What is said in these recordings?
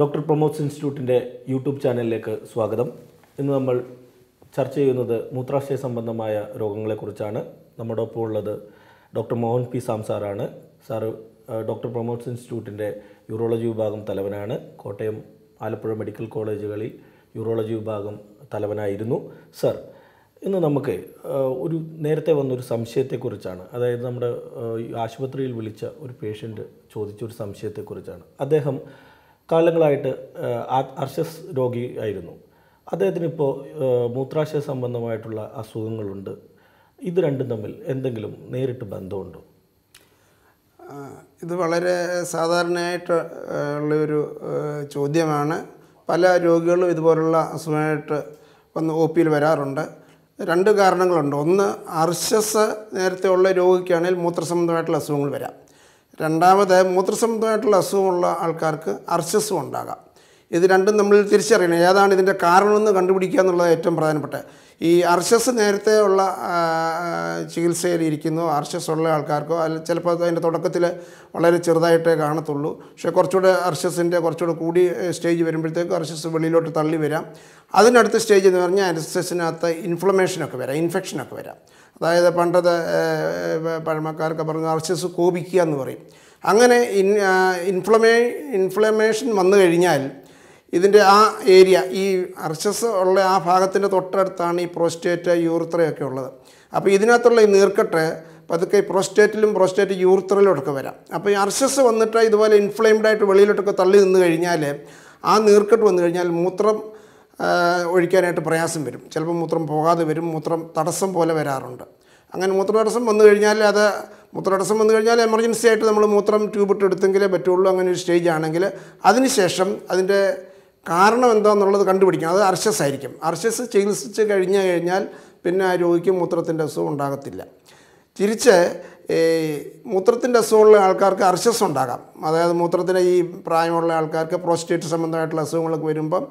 doctor Pramod's ഇൻസ്റ്റിറ്റ്യൂട്ടിൻ്റെ YouTube ചാനലിലേക്ക് സ്വാഗതം ഇന്ന് നമ്മൾ ചർച്ച ചെയ്യുന്നത് മൂത്രാശയ സംബന്ധമായ രോഗങ്ങളെക്കുറിച്ചാണ് നമ്മുടെ ഒപ്പം ഉള്ളത് ഡോക്ടർ മോഹൻ പി സാം സാറാണ് സാറ് ഡോക്ടർ പ്രമോദ്സ് ഇൻസ്റ്റിറ്റ്യൂട്ടിൻ്റെ യൂറോളജി വിഭാഗം തലവനാണ് കോട്ടയം ആലപ്പുഴ മെഡിക്കൽ കോളേജുകളിൽ യൂറോളജി വിഭാഗം തലവനായിരുന്നു സർ ഇന്ന് നമുക്ക് ഒരു നേരത്തെ വന്നൊരു സംശയത്തെക്കുറിച്ചാണ് അതായത് നമ്മുടെ ആശുപത്രിയിൽ വിളിച്ച ഒരു പേഷ്യൻ്റ് ചോദിച്ച ഒരു സംശയത്തെക്കുറിച്ചാണ് അദ്ദേഹം കാലങ്ങളായിട്ട് അർഷസ് രോഗിയായിരുന്നു അദ്ദേഹത്തിനിപ്പോൾ മൂത്രാശയ സംബന്ധമായിട്ടുള്ള അസുഖങ്ങളുണ്ട് ഇത് രണ്ടും തമ്മിൽ എന്തെങ്കിലും നേരിട്ട് ബന്ധമുണ്ടോ ഇത് വളരെ സാധാരണയായിട്ട് ഉള്ളൊരു ചോദ്യമാണ് പല രോഗികളും ഇതുപോലുള്ള അസുഖമായിട്ട് വന്ന് ഒ പിയിൽ വരാറുണ്ട് രണ്ട് കാരണങ്ങളുണ്ട് ഒന്ന് അർശസ് നേരത്തെ ഉള്ള രോഗിക്കാണെങ്കിൽ മൂത്രസംബന്ധമായിട്ടുള്ള അസുഖങ്ങൾ വരാം രണ്ടാമത് മൂത്രസംബന്ധമായിട്ടുള്ള അസുഖമുള്ള ആൾക്കാർക്ക് അർശസ്വം ഉണ്ടാകാം ഇത് രണ്ടും നമ്മൾ തിരിച്ചറിയണം ഏതാണ് ഇതിൻ്റെ കാരണമെന്ന് കണ്ടുപിടിക്കുക എന്നുള്ളത് ഏറ്റവും പ്രധാനപ്പെട്ട ഈ അർഷസ് നേരത്തെ ഉള്ള ചികിത്സയിൽ ഇരിക്കുന്നു അർഷസ് ഉള്ള ആൾക്കാർക്കോ അല്ല ചിലപ്പോൾ അതിൻ്റെ തുടക്കത്തിൽ വളരെ ചെറുതായിട്ടേ കാണത്തുള്ളൂ പക്ഷേ കുറച്ചുകൂടെ അർഷസിൻ്റെ കുറച്ചുകൂടെ കൂടി സ്റ്റേജ് വരുമ്പോഴത്തേക്ക് അർഷസ് വെളിയിലോട്ട് തള്ളി വരാം അതിനടുത്ത സ്റ്റേജ് എന്ന് പറഞ്ഞാൽ അർഷസിനകത്ത് ഇൻഫ്ലമേഷനൊക്കെ വരാം ഇൻഫെക്ഷനൊക്കെ വരാം അതായത് പണ്ടത്തെ പഴമക്കാർക്ക് പറഞ്ഞ അർഷസ് കോപിക്കുക എന്ന് പറയും അങ്ങനെ ഇൻ ഇൻഫ്ലമേ ഇൻഫ്ലമേഷൻ വന്നു കഴിഞ്ഞാൽ ഇതിൻ്റെ ആ ഏരിയ ഈ അർച്ചസ് ഉള്ള ആ ഭാഗത്തിൻ്റെ തൊട്ടടുത്താണ് ഈ പ്രോസ്റ്റേറ്റ് യൂറിത്രയൊക്കെ ഉള്ളത് അപ്പോൾ ഇതിനകത്തുള്ള ഈ നീർക്കെട്ട് പതുക്കെ പ്രോസ്റ്റേറ്റിലും പ്രോസ്റ്റേറ്റ് ഒക്കെ വരാം അപ്പോൾ ഈ അർച്ചസ് വന്നിട്ട് ഇതുപോലെ ഇൻഫ്ലെയിംഡ് ആയിട്ട് വെളിയിലോട്ടൊക്കെ തള്ളി നിന്ന് കഴിഞ്ഞാൽ ആ നീർക്കെട്ട് വന്നു കഴിഞ്ഞാൽ മൂത്രം ഒഴിക്കാനായിട്ട് പ്രയാസം വരും ചിലപ്പോൾ മൂത്രം പോകാതെ വരും മൂത്രം തടസ്സം പോലെ വരാറുണ്ട് അങ്ങനെ മൂത്രതടസ്സം വന്നു കഴിഞ്ഞാൽ അത് മൂത്രതടസ്സം വന്നു കഴിഞ്ഞാൽ എമർജൻസി ആയിട്ട് നമ്മൾ മൂത്രം ട്യൂബിട്ട് എടുത്തെങ്കിലേ പറ്റുള്ളൂ അങ്ങനെ ഒരു സ്റ്റേജ് ആണെങ്കിൽ അതിനുശേഷം അതിൻ്റെ കാരണം എന്താണെന്നുള്ളത് കണ്ടുപിടിക്കും അത് അർഷസ് ആയിരിക്കും അർഷസ് ചികിത്സിച്ച് കഴിഞ്ഞു കഴിഞ്ഞാൽ പിന്നെ ആ രോഗിക്ക് മൂത്രത്തിൻ്റെ അസുഖം ഉണ്ടാകത്തില്ല തിരിച്ച് ഈ മൂത്രത്തിൻ്റെ അസുഖമുള്ള ആൾക്കാർക്ക് അർഷസ് ഉണ്ടാകാം അതായത് മൂത്രത്തിൻ്റെ ഈ പ്രായമുള്ള ആൾക്കാർക്ക് പ്രോസ്റ്റേറ്റ് സംബന്ധമായിട്ടുള്ള അസുഖങ്ങളൊക്കെ വരുമ്പം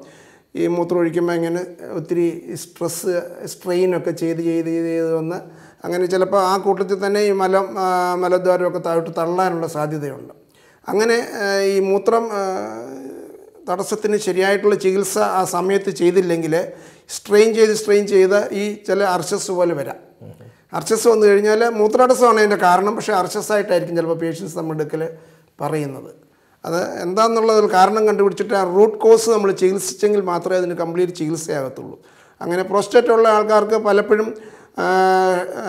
ഈ മൂത്രം ഒഴിക്കുമ്പോൾ ഇങ്ങനെ ഒത്തിരി സ്ട്രെസ് സ്ട്രെയിനൊക്കെ ചെയ്ത് ചെയ്ത് ചെയ്ത് ചെയ്ത് വന്ന് അങ്ങനെ ചിലപ്പോൾ ആ കൂട്ടത്തിൽ തന്നെ ഈ മലം മലദ്വാരമൊക്കെ താഴോട്ട് തള്ളാനുള്ള സാധ്യതയുണ്ട് അങ്ങനെ ഈ മൂത്രം തടസ്സത്തിന് ശരിയായിട്ടുള്ള ചികിത്സ ആ സമയത്ത് ചെയ്തില്ലെങ്കിൽ സ്ട്രെയിൻ ചെയ്ത് സ്ട്രെയിൻ ചെയ്ത് ഈ ചില അർച്ചസ് പോലെ വരാം അർച്ചസ് വന്നു കഴിഞ്ഞാൽ മൂത്രാടസമാണ് അതിൻ്റെ കാരണം പക്ഷേ അർച്ചസായിട്ടായിരിക്കും ചിലപ്പോൾ പേഷ്യൻസ് നമ്മൾ എടുക്കൽ പറയുന്നത് അത് എന്താണെന്നുള്ളതിൽ കാരണം കണ്ടുപിടിച്ചിട്ട് ആ റൂട്ട് കോസ് നമ്മൾ ചികിത്സിച്ചെങ്കിൽ മാത്രമേ അതിന് കംപ്ലീറ്റ് ചികിത്സയാകത്തുള്ളൂ അങ്ങനെ പ്രോസ്റ്റേറ്റ് ഉള്ള ആൾക്കാർക്ക് പലപ്പോഴും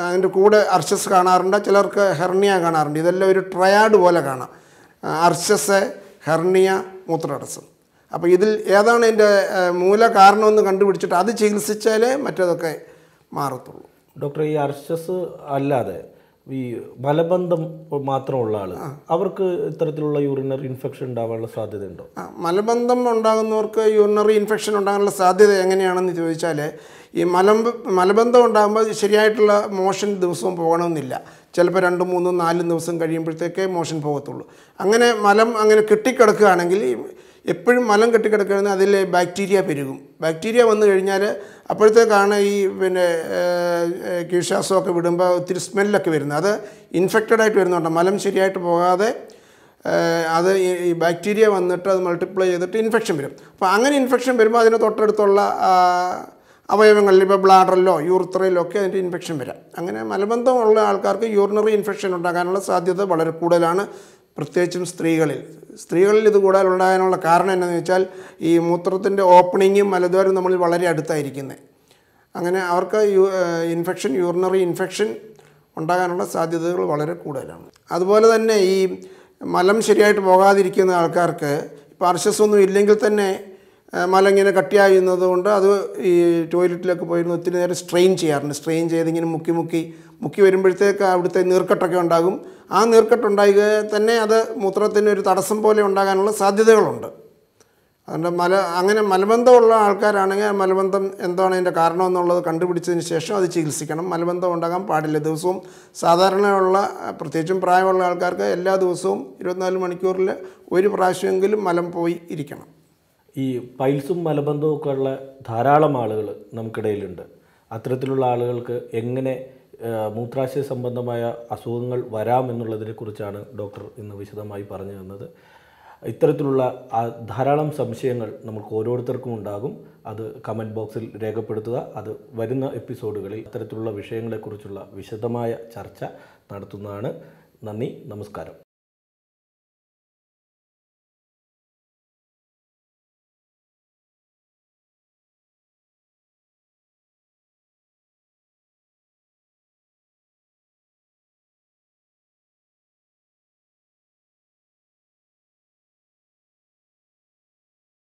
അതിൻ്റെ കൂടെ അർച്ചസ് കാണാറുണ്ട് ചിലർക്ക് ഹെർണിയ കാണാറുണ്ട് ഇതെല്ലാം ഒരു ട്രയാഡ് പോലെ കാണാം അർച്ചസ് ഹെർണിയ മൂത്രടസ്സം അപ്പോൾ ഇതിൽ ഏതാണ് ഇതിൻ്റെ മൂല കാരണമെന്ന് കണ്ടുപിടിച്ചിട്ട് അത് ചികിത്സിച്ചാലേ മറ്റേതൊക്കെ മാറത്തുള്ളൂ ഡോക്ടർ ഈ അർഷസ് അല്ലാതെ ഈ മലബന്ധം മാത്രമുള്ള ആൾ അവർക്ക് ഇത്തരത്തിലുള്ള യൂറിനറി ഇൻഫെക്ഷൻ ഉണ്ടാകാനുള്ള ആ മലബന്ധം ഉണ്ടാകുന്നവർക്ക് യൂറിനറി ഇൻഫെക്ഷൻ ഉണ്ടാകാനുള്ള സാധ്യത എങ്ങനെയാണെന്ന് ചോദിച്ചാൽ ഈ മലം മലബന്ധം ഉണ്ടാകുമ്പോൾ ശരിയായിട്ടുള്ള മോഷൻ ദിവസവും പോകണമെന്നില്ല ചിലപ്പോൾ രണ്ടും മൂന്നും നാലും ദിവസം കഴിയുമ്പോഴത്തേക്കേ മോഷൻ പോകത്തുള്ളൂ അങ്ങനെ മലം അങ്ങനെ കെട്ടിക്കിടക്കുകയാണെങ്കിൽ എപ്പോഴും മലം കെട്ടിക്കിടക്കുകയാണെങ്കിൽ അതിൽ ബാക്ടീരിയ പെരുകും ബാക്ടീരിയ വന്നു കഴിഞ്ഞാൽ അപ്പോഴത്തേക്കാണ് ഈ പിന്നെ കീഴ്ശ്വാസമൊക്കെ വിടുമ്പോൾ ഒത്തിരി സ്മെല്ലൊക്കെ വരുന്നത് അത് ഇൻഫെക്റ്റഡ് ആയിട്ട് വരുന്നുണ്ട് മലം ശരിയായിട്ട് പോകാതെ അത് ഈ ബാക്ടീരിയ വന്നിട്ട് അത് മൾട്ടിപ്ലൈ ചെയ്തിട്ട് ഇൻഫെക്ഷൻ വരും അപ്പോൾ അങ്ങനെ ഇൻഫെക്ഷൻ വരുമ്പോൾ അതിന് തൊട്ടടുത്തുള്ള അവയവങ്ങളിൽ ഇപ്പോൾ ബ്ലാഡറിലോ യൂറിത്രയിലോ ഒക്കെ അതിൻ്റെ ഇൻഫെക്ഷൻ വരാം അങ്ങനെ മലബന്ധമുള്ള ആൾക്കാർക്ക് യൂറിനറി ഇൻഫെക്ഷൻ ഉണ്ടാകാനുള്ള സാധ്യത വളരെ കൂടുതലാണ് പ്രത്യേകിച്ചും സ്ത്രീകളിൽ സ്ത്രീകളിൽ ഇത് കൂടുതൽ ഉണ്ടാകാനുള്ള കാരണം എന്താണെന്ന് വെച്ചാൽ ഈ മൂത്രത്തിൻ്റെ ഓപ്പണിങ്ങും മലദ്വാരവും നമ്മൾ വളരെ അടുത്തായിരിക്കുന്നത് അങ്ങനെ അവർക്ക് യു ഇൻഫെക്ഷൻ യൂറിനറി ഇൻഫെക്ഷൻ ഉണ്ടാകാനുള്ള സാധ്യതകൾ വളരെ കൂടുതലാണ് അതുപോലെ തന്നെ ഈ മലം ശരിയായിട്ട് പോകാതിരിക്കുന്ന ആൾക്കാർക്ക് പാർശ്വസൊന്നും ഇല്ലെങ്കിൽ തന്നെ മല ഇങ്ങനെ കൊണ്ട് അത് ഈ ടോയ്ലറ്റിലൊക്കെ പോയിരുന്ന ഒത്തിരി നേരം സ്ട്രെയിൻ ചെയ്യാറുണ്ട് സ്ട്രെയിൻ ചെയ്ത് ഇങ്ങനെ മുക്കി മുക്കി മുക്കി വരുമ്പോഴത്തേക്ക് അവിടുത്തെ നീർക്കെട്ടൊക്കെ ഉണ്ടാകും ആ നീർക്കെട്ടുണ്ടായിക തന്നെ അത് മൂത്രത്തിന് ഒരു തടസ്സം പോലെ ഉണ്ടാകാനുള്ള സാധ്യതകളുണ്ട് അതുകൊണ്ട് മല അങ്ങനെ മലബന്ധമുള്ള ആൾക്കാരാണെങ്കിൽ മലബന്ധം എന്താണ് അതിൻ്റെ കാരണം എന്നുള്ളത് കണ്ടുപിടിച്ചതിന് ശേഷം അത് ചികിത്സിക്കണം മലബന്ധം ഉണ്ടാകാൻ പാടില്ല ദിവസവും സാധാരണയുള്ള പ്രത്യേകിച്ചും പ്രായമുള്ള ആൾക്കാർക്ക് എല്ലാ ദിവസവും ഇരുപത്തിനാല് മണിക്കൂറിൽ ഒരു പ്രാവശ്യമെങ്കിലും മലം പോയി ഇരിക്കണം ഈ പൈൽസും മലബന്ധവും ഒക്കെ ഉള്ള ധാരാളം ആളുകൾ നമുക്കിടയിലുണ്ട് അത്തരത്തിലുള്ള ആളുകൾക്ക് എങ്ങനെ മൂത്രാശയ സംബന്ധമായ അസുഖങ്ങൾ കുറിച്ചാണ് ഡോക്ടർ ഇന്ന് വിശദമായി പറഞ്ഞു തന്നത് ഇത്തരത്തിലുള്ള ധാരാളം സംശയങ്ങൾ നമുക്ക് ഓരോരുത്തർക്കും ഉണ്ടാകും അത് കമൻറ്റ് ബോക്സിൽ രേഖപ്പെടുത്തുക അത് വരുന്ന എപ്പിസോഡുകളിൽ അത്തരത്തിലുള്ള വിഷയങ്ങളെക്കുറിച്ചുള്ള വിശദമായ ചർച്ച നടത്തുന്നതാണ് നന്ദി നമസ്കാരം